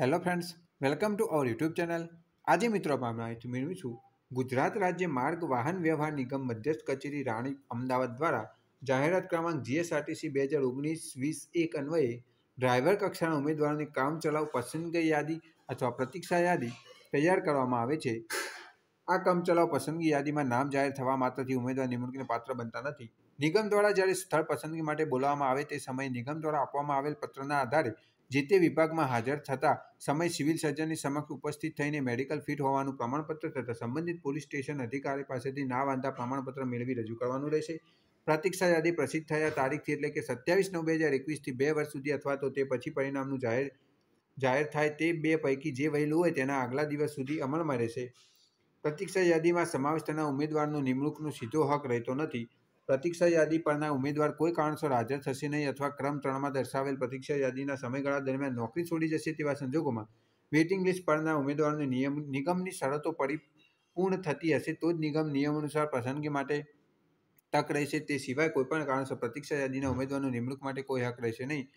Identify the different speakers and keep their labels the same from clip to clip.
Speaker 1: hello friends welcome to our YouTube channel આજે મિત્રો આપણે માહિતી છું ગુજરાત રાજ્ય માર્ગ વાહન વ્યવહાર નિગમ મધ્યસ્થ કચેરી રાણી અમદાવાદ દ્વારા જાહેરાત ક્રમાંક જીએસઆરટીસી બે હજાર ઓગણીસ વીસ એક અન્વયે ડ્રાઈવર કક્ષાના ઉમેદવારોની કામચલાઉ પસંદગી યાદી અથવા પ્રતીક્ષા યાદી તૈયાર કરવામાં આવે છે આ કામચલાઉ પસંદગી યાદીમાં નામ જાહેર થવા માત્રથી ઉમેદવાર નિમણૂકને પાત્ર બનતા નથી નિગમ દ્વારા જ્યારે સ્થળ પસંદગી માટે બોલાવવામાં આવે તે સમયે નિગમ દ્વારા આપવામાં આવેલ પત્રના આધારે જે તે વિભાગમાં હાજર થતા સમય સિવિલ સર્જનની સમક્ષ ઉપસ્થિત થઈને મેડિકલ ફિટ હોવાનું પ્રમાણપત્ર તથા સંબંધિત પોલીસ સ્ટેશન અધિકારી પાસેથી ના વાંધા પ્રમાણપત્ર મેળવી રજૂ કરવાનું રહેશે પ્રતિક્ષા યાદી પ્રસિદ્ધ થયા તારીખથી એટલે કે સત્યાવીસ નવ બે હજાર એકવીસથી બે વર્ષ સુધી અથવા તો તે પછી પરિણામનું જાહેર જાહેર થાય તે બે પૈકી જે વહેલું હોય તેના આગલા દિવસ સુધી અમલમાં રહેશે પ્રતિક્ષા યાદીમાં સમાવેશ થનાર ઉમેદવારનો નિમણૂકનો સીધો હક રહેતો નથી પ્રતીક્ષા યાદી પરના ઉમેદવાર કોઈ કારણસર હાજર થશે નહીં અથવા ક્રમ ત્રણમાં દર્શાવેલ પ્રતીક્ષા યાદીના સમયગાળા દરમિયાન નોકરી છોડી જશે તેવા સંજોગોમાં વેઇટિંગ લિસ્ટ પરના ઉમેદવારોને નિયમ નિગમની શરતો પરિપૂર્ણ થતી હશે તો જ નિગમ નિયમ અનુસાર પસંદગી માટે તક રહેશે તે સિવાય કોઈપણ કારણસર પ્રતીક્ષા યાદીના ઉમેદવારની નિમણૂક માટે કોઈ હક રહેશે નહીં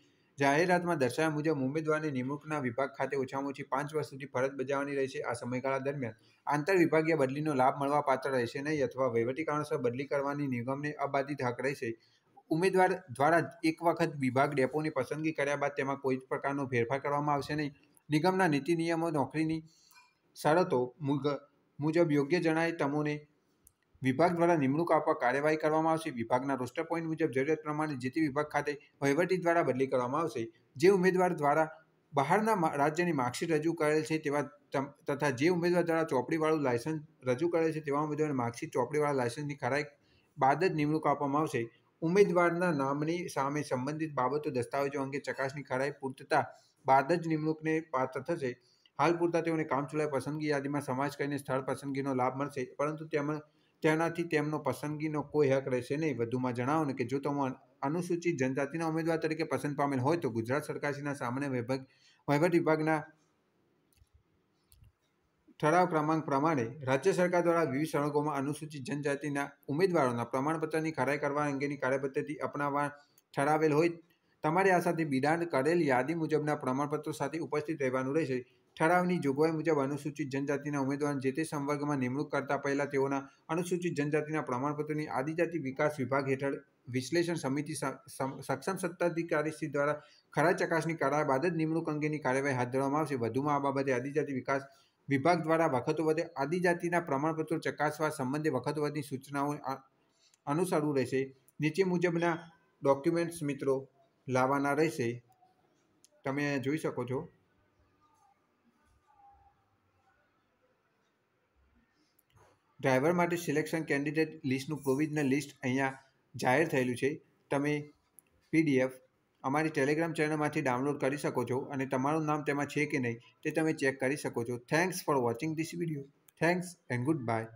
Speaker 1: જાહેરાતમાં દર્શાવ્યા મુજબ ઉમેદવારની નિમણૂકના વિભાગ ખાતે ઓછામાં ઓછી પાંચ વર્ષ સુધી ફરજ બજાવવાની રહેશે આ સમયગાળા દરમિયાન આંતર વિભાગીય બદલીનો લાભ મળવા પાત્ર રહેશે નહીં અથવા વહીવટી કારણોસર બદલી કરવાની નિગમને અબાધિત હક રહેશે ઉમેદવાર દ્વારા એક વખત વિભાગ ડેપોની પસંદગી કર્યા બાદ તેમાં કોઈ જ પ્રકારનો ફેરફાર કરવામાં આવશે નહીં નિગમના નીતિ નિયમો નોકરીની શરતો મુજબ યોગ્ય જણાય તમોને વિભાગ દ્વારા નિમણૂક આપવા કાર્યવાહી કરવામાં આવશે વિભાગના રોસ્ટર પોઈન્ટ મુજબ જરૂરિયાત પ્રમાણે જે તે વિભાગ ખાતે વહીવટી દ્વારા બદલી કરવામાં આવશે જે ઉમેદવાર દ્વારા બહારના રાજ્યની માર્કશીટ રજૂ કરેલ છે તેવા તથા જે ઉમેદવાર દ્વારા ચોપડીવાળું લાયસન્સ રજૂ કરેલ છે તેવા ઉમેદવારને માર્કશીટ ચોપડીવાળા લાયસન્સની ખરાઈ બાદ જ નિમણૂક આપવામાં આવશે ઉમેદવારના નામની સામે સંબંધિત બાબતો દસ્તાવેજો અંગે ચકાસણી ખરાઈ પૂરતા બાદ જ નિમણૂકને પાત્ર થશે હાલ પૂરતા તેઓને કામચલાઉ પસંદગી યાદીમાં સમાજ કરીને સ્થળ પસંદગીનો લાભ મળશે પરંતુ તેમાં તેનાથી તેમનો પસંદગીનો કોઈ હક રહેશે નહીં વધુમાં જણાવો કે જો તમે અનુસૂચિત જનજાતિના ઉમેદવાર તરીકે પસંદ પામેલ હોય તો ગુજરાત સરકારશ્રીના સામાન્ય વિભાગ વહીવટ વિભાગના ઠરાવ ક્રમાંક પ્રમાણે રાજ્ય સરકાર દ્વારા વિવિધ સળંગોમાં અનુસૂચિત જનજાતિના ઉમેદવારોના પ્રમાણપત્રની ખરાઈ કરવા અંગેની કાર્યપદ્ધતિ અપનાવવા ઠરાવેલ હોય તમારે આ સાથે બિડાણ કરેલ યાદી મુજબના પ્રમાણપત્રો સાથે ઉપસ્થિત રહેવાનું રહેશે ઠરાવની જોગવાઈ મુજબ અનુસૂચિત જનજાતિના ઉમેદવારને જે તે સંવર્ગમાં નિમણૂક કરતા પહેલા તેઓના અનુસૂચિત જનજાતિના પ્રમાણપત્રની આદિજાતિ વિકાસ વિભાગ હેઠળ વિશ્લેષણ સમિતિ સક્ષમ સત્તાધિકારી શ્રી દ્વારા ખરા ચકાસણી કરાયા બાદ જ નિમણૂક અંગેની કાર્યવાહી હાથ ધરવામાં આવશે વધુમાં આ બાબતે આદિજાતિ વિકાસ વિભાગ દ્વારા વખતોવખતે આદિજાતિના પ્રમાણપત્રો ચકાસવા સંબંધે વખતોવખતની સૂચનાઓ અનુસરવું રહેશે નીચે મુજબના ડોક્યુમેન્ટ્સ મિત્રો લાવવાના રહેશે તમે જોઈ શકો છો ડ્રાઈવર માટે સિલેક્શન કેન્ડિડેટ લિસ્ટનું પ્રોવિઝનલ લિસ્ટ અહીંયા જાહેર થયેલું છે તમે પીડીએફ અમારી ટેલિગ્રામ ચેનલમાંથી ડાઉનલોડ કરી શકો છો અને તમારું નામ તેમાં છે કે નહીં તે તમે ચેક કરી શકો છો thanks for watching this video thanks and good by